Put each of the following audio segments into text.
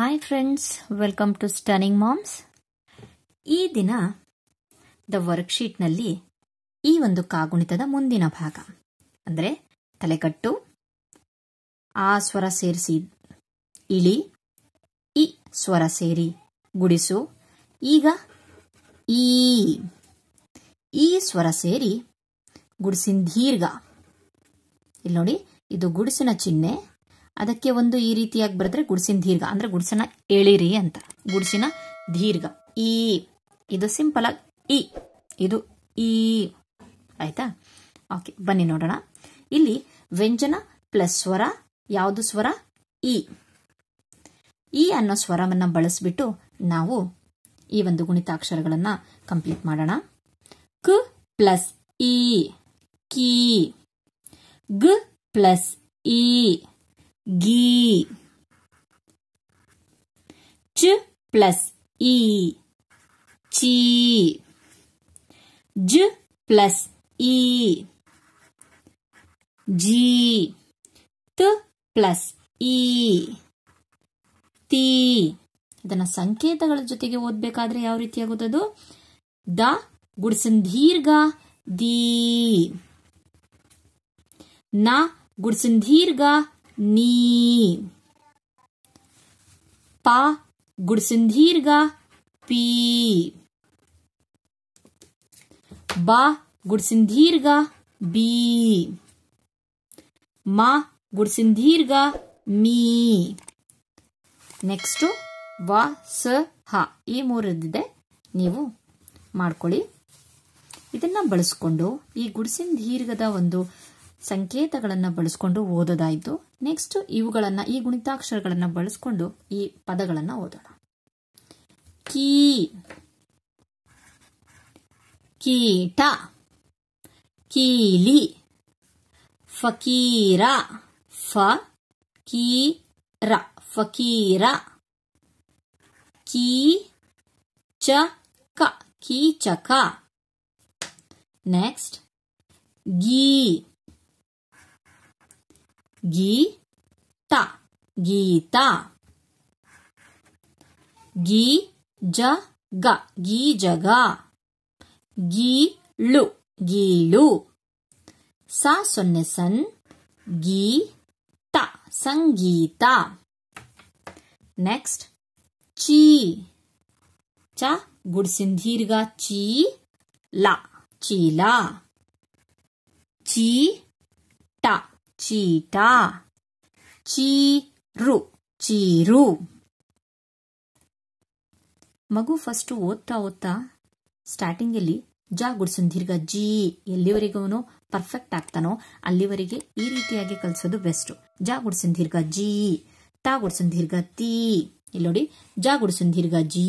Hi friends welcome to stunning moms ಈ ದಿನ the ವರ್ಕ್ಶೀಟ್ನಲ್ಲಿ ಈ ಒಂದು ಕಾಗುಣಿತದ ಮುಂದಿನ ಭಾಗ ಅಂದರೆ ತಲೆಕಟ್ಟು ಆ ಸ್ವರ ಸೇರಿಸಿ ಇಳಿ ಇ ಸ್ವರ ಸೇರಿ ಗುಡಿಸು ಈಗ ಈ ಈ ಸ್ವರ ಸೇರಿ ಗುಡಿಸಿನ ದೀರ್ಘ ಇಲ್ಲಿ ನೋಡಿ ಇದು ಗುಡಿಸಿನ ಚಿಹ್ನೆ ಅದಕ್ಕೆ ಒಂದು ಈ ರೀತಿಯಾಗಿ ಬರೆದ್ರೆ ಗುಡ್ಸಿನ ದೀರ್ಘ ಅಂದ್ರೆ ಗುಡ್ಸಿನ ಎಳಿರಿ ಅಂತ ಗುಡ್ಸಿನ ದೀರ್ಘ ಈ ಇದು ಸಿಂಪಲ್ ಆಗಿ ಇ ಇದು ಈ ಆಯ್ತಾ ಓಕೆ ಬನ್ನಿ ನೋಡೋಣ ಇಲ್ಲಿ ವ್ಯಂಜನ ಪ್ಲಸ್ ಸ್ವರ ಯಾವುದು ಸ್ವರ ಇ ಅನ್ನೋ ಸ್ವರವನ್ನು ಬಳಸಿಬಿಟ್ಟು ನಾವು ಈ ಒಂದು ಗುಣಿತಾಕ್ಷರಗಳನ್ನು ಕಂಪ್ಲೀಟ್ ಮಾಡೋಣ ಕ್ ಪ್ಲಸ್ ಇ ಕಿ ಗ್ ಪ್ಲಸ್ ಇ ಗಿ ಚ ಪ್ಲಸ್ ಇ ಚೀ ಜ ಪ್ಲಸ್ ಇ ಜಿ ತ್ ಪ್ಲಸ್ ಇ ತಿ ಅದನ್ನು ಸಂಕೇತಗಳ ಜೊತೆಗೆ ಓದ್ಬೇಕಾದ್ರೆ ಯಾವ ರೀತಿ ಆಗುತ್ತದು ದ ಗುಡ್ಸನ್ ದೀರ್ಘ ದೀ ನ ಗುಡ್ಸನ್ ದೀರ್ಘ ನೀ ಪ गुड़सिंधीर्गा ಬಾ ಬ गुड़सिंधीर्गा ಬಿ. ಮಾ ಗುಡ್ಸಿಂಧೀರ್ಘ ಮೀ ನೆಕ್ಸ್ಟು ವ ಸ ಹ ಈ ಮೂರದ್ದಿದೆ ನೀವು ಮಾಡ್ಕೊಳ್ಳಿ ಇದನ್ನ ಬಳಸ್ಕೊಂಡು ಈ ಗುಡ್ಸಿನ ದೀರ್ಘದ ಒಂದು ಸಂಕೇತಗಳನ್ನು ಬಳಸ್ಕೊಂಡು ಓದೋದಾಯಿತು ನೆಕ್ಸ್ಟ್ ಇವುಗಳನ್ನು ಈ ಗುಣಿತಾಕ್ಷರಗಳನ್ನು ಬಳಸ್ಕೊಂಡು ಈ ಪದಗಳನ್ನು ಓದೋಣ ಕೀ ಕೀಟ ಕೀಲಿ ಫಕೀರ ಫ ಕೀರ ಫಕೀರ ಕೀ ಚ ಕೀಚಕ ನೆಕ್ಸ್ಟ್ ಗೀ गीता गीता गी जगा गी जगा गीलु गीलु सा सुन्ने सन गीता संगीता नेक्स्ट ची चा गुड़सिंधीर ची ला चीला ची ಚೀಟ ಚೀರು ಚೀರು ಮಗು ಫಸ್ಟು ಓದ್ತಾ ಓದ್ತಾ ಸ್ಟಾರ್ಟಿಂಗಲ್ಲಿ ಜಾ ಗುಡ್ಸನ್ ದೀರ್ಘ ಜಿ ಎಲ್ಲಿವರೆಗೂ ಪರ್ಫೆಕ್ಟ್ ಆಗ್ತಾನೋ ಅಲ್ಲಿವರೆಗೆ ಈ ರೀತಿಯಾಗಿ ಕಲಿಸೋದು ಬೆಸ್ಟ್ ಜಾಗುಡ್ ಗುಡ್ಸನ್ ಜೀ ಜಿ ತಾ ಗುಡ್ಸನ್ ದೀರ್ಘ ತಿ ಇಲ್ಲಿ ನೋಡಿ ಜಾ ಗುಡ್ಸನ್ ದೀರ್ಘ ಜಿ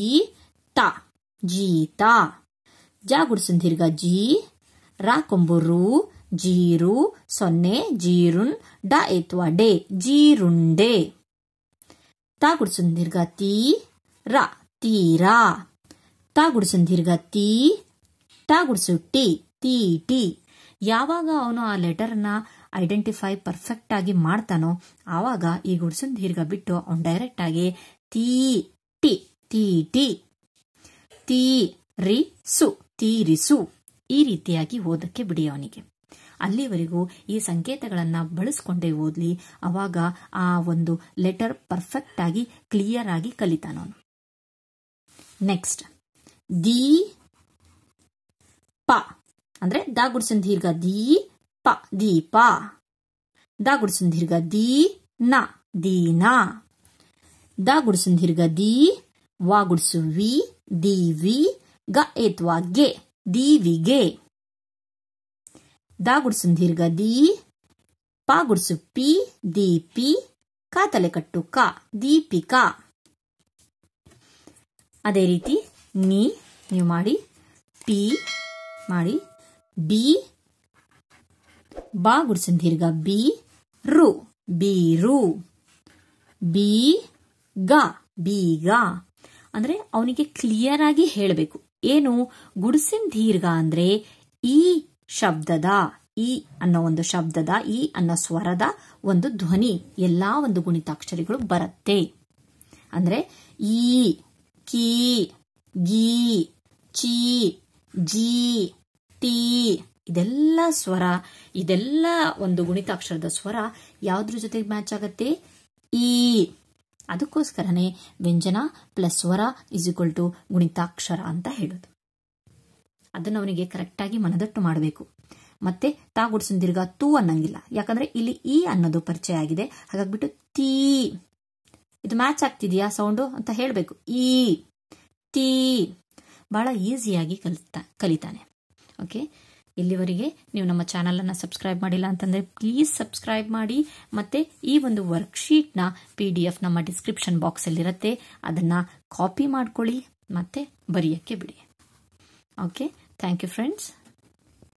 ತಾ ಜೀತಾ ಜಾ ಗುಡ್ಸನ್ ಜೀ ಜಿ ರಾ ಕೊಂಬರು ಜೀರು ಸೊನ್ನೆ ಜೀರುನ್ ಡ ಎತ್ವ ಡೇ ಜೀರುಂಡೆ ತಾ ಗುಡ್ಸನ್ ದೀರ್ಘ ತೀ ರ ತೀರಾ ತಾ ಗುಡ್ಸನ್ ದೀರ್ಘ ತೀ ಟ ಗುಡ್ಸು ಟಿ ತೀ ಟಿ ಯಾವಾಗ ಅವನು ಆ ಲೆಟರ್ನ ಐಡೆಂಟಿಫೈ ಪರ್ಫೆಕ್ಟ್ ಆಗಿ ಮಾಡ್ತಾನೋ ಆವಾಗ ಈ ಗುಡ್ಸನ್ ದೀರ್ಘ ಬಿಟ್ಟು ಅವನು ಡೈರೆಕ್ಟ್ ಆಗಿ ತೀ ಟಿ ಟಿ ಟಿ ಸು ತೀರಿಸು ಈ ರೀತಿಯಾಗಿ ಓದಕ್ಕೆ ಬಿಡಿ ಅವನಿಗೆ ಅಲ್ಲಿವರೆಗೂ ಈ ಸಂಕೇತಗಳನ್ನು ಬಳಸ್ಕೊಂಡೇ ಓದಲಿ ಅವಾಗ ಆ ಒಂದು ಲೆಟರ್ ಪರ್ಫೆಕ್ಟ್ ಆಗಿ ಕ್ಲಿಯರ್ ಆಗಿ ಕಲಿತಾನವನು ನೆಕ್ಸ್ಟ್ ದಿ ಪ ಅಂದ್ರೆ ದ ಗುಡ್ಸನ್ ದೀರ್ಘ ದಿ ಪ ದೀಪ ದ ಗುಡ್ಸನ್ ದೀರ್ಘ ದಿ ನ ದೀನ ದ ಗುಡ್ಸನ್ ದೀರ್ಘ ದಿ ವಾ ಗುಡ್ಸು ವಿ ದಿ ವಿ ಗ ಏತ್ವಾ ಗೆ ದೀವಿಗೆ దా ದೀರ್ಘ ದಿ దీ ಪಿ గుడుసు పి ಕ ತಲೆಕಟ್ಟು ಕ ದೀಪಿಕಾ ಅದೇ ರೀತಿ ನೀ ನೀವು ಮಾಡಿ ಪಿ ಮಾಡಿ ಬಿ ಬಾ ಗುಡ್ಸನ್ ದೀರ್ಘ ಬಿ ರು ಬೀರು ಬಿ ಗ ಗ ಅಂದ್ರೆ ಅವನಿಗೆ ಕ್ಲಿಯರ್ ಆಗಿ ಹೇಳಬೇಕು ಏನು ಗುಡ್ಸಿನ ದೀರ್ಘ ಅಂದ್ರೆ ಈ ಶಬ್ದದ ಈ ಅನ್ನೋ ಒಂದು ಶಬ್ದದ ಈ ಅನ್ನೋ ಸ್ವರದ ಒಂದು ಧ್ವನಿ ಎಲ್ಲಾ ಒಂದು ಗುಣಿತಾಕ್ಷರಿಗಳು ಬರುತ್ತೆ ಅಂದ್ರೆ ಈ ಕಿ ಗಿ ಚಿ ಜಿ ಟಿ ಇದೆಲ್ಲ ಸ್ವರ ಇದೆಲ್ಲ ಒಂದು ಗುಣಿತಾಕ್ಷರದ ಸ್ವರ ಯಾವ್ದ್ರ ಜೊತೆಗೆ ಮ್ಯಾಚ್ ಆಗುತ್ತೆ ಈ ಅದಕ್ಕೋಸ್ಕರನೇ ವ್ಯಂಜನ ಪ್ಲಸ್ ಸ್ವರ ಇಸ್ ಈಕ್ವಲ್ ಟು ಗುಣಿತಾಕ್ಷರ ಅಂತ ಹೇಳೋದು ಅದನ್ನು ಅವನಿಗೆ ಕರೆಕ್ಟಾಗಿ ಮನದಟ್ಟು ಮಾಡಬೇಕು ಮತ್ತೆ ತಾ ಗುಡ್ಸಿನ ತೂ ಅನ್ನಂಗಿಲ್ಲ ಯಾಕಂದ್ರೆ ಇಲ್ಲಿ ಈ ಅನ್ನೋದು ಪರಿಚಯ ಆಗಿದೆ ಹಾಗಾಗ್ಬಿಟ್ಟು ತೀ ಇದು ಮ್ಯಾಚ್ ಆಗ್ತಿದೆಯಾ ಸೌಂಡು ಅಂತ ಹೇಳಬೇಕು ಈ ತೀ ಬಹಳ ಈಸಿಯಾಗಿ ಕಲಿತಾ ಕಲಿತಾನೆ ಓಕೆ ಇಲ್ಲಿವರೆಗೆ ನೀವು ನಮ್ಮ ಚಾನಲನ್ನು ಸಬ್ಸ್ಕ್ರೈಬ್ ಮಾಡಿಲ್ಲ ಅಂತಂದರೆ ಪ್ಲೀಸ್ ಸಬ್ಸ್ಕ್ರೈಬ್ ಮಾಡಿ ಮತ್ತು ಈ ಒಂದು ವರ್ಕ್ಶೀಟ್ನ ಪಿ ಡಿ ಎಫ್ ನಮ್ಮ ಡಿಸ್ಕ್ರಿಪ್ಷನ್ ಬಾಕ್ಸಲ್ಲಿರುತ್ತೆ ಅದನ್ನು ಕಾಪಿ ಮಾಡ್ಕೊಳ್ಳಿ ಮತ್ತು ಬರೆಯೋಕ್ಕೆ ಬಿಡಿ Okay. Thank you friends.